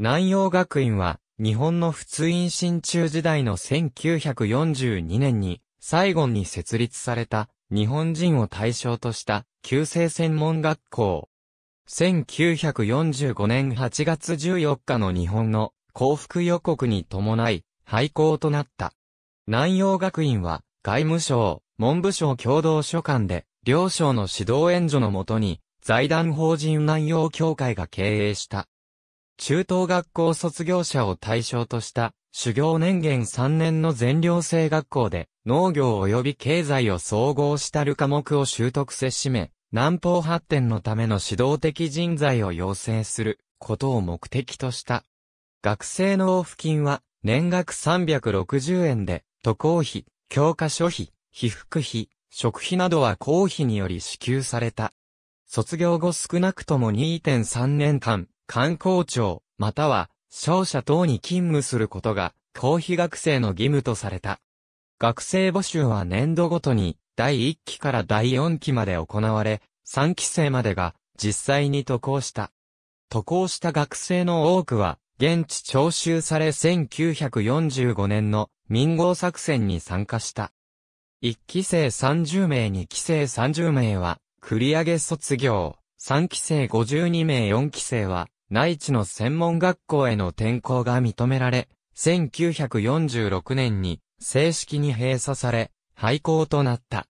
南洋学院は、日本の普通院新中時代の1942年に、最後に設立された、日本人を対象とした、旧制専門学校。1945年8月14日の日本の降伏予告に伴い、廃校となった。南洋学院は、外務省、文部省共同所管で、両省の指導援助のもとに、財団法人南洋協会が経営した。中等学校卒業者を対象とした修行年限3年の全寮制学校で農業及び経済を総合したる科目を習得せしめ、南方発展のための指導的人材を養成することを目的とした。学生の往復金は年額360円で渡航費、教科書費、被服費、食費などは公費により支給された。卒業後少なくとも2.3年間、官公庁、または商社等に勤務することが、公費学生の義務とされた。学生募集は年度ごとに、第1期から第4期まで行われ、3期生までが実際に渡航した。渡航した学生の多くは、現地徴収され1945年の民豪作戦に参加した。1期生30名2期生30名は繰り上げ卒業、3期生52名4期生は内地の専門学校への転校が認められ、1946年に正式に閉鎖され、廃校となった。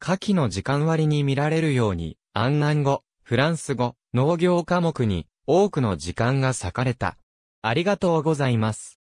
夏季の時間割に見られるように、安南語、フランス語、農業科目に多くの時間が割かれた。ありがとうございます。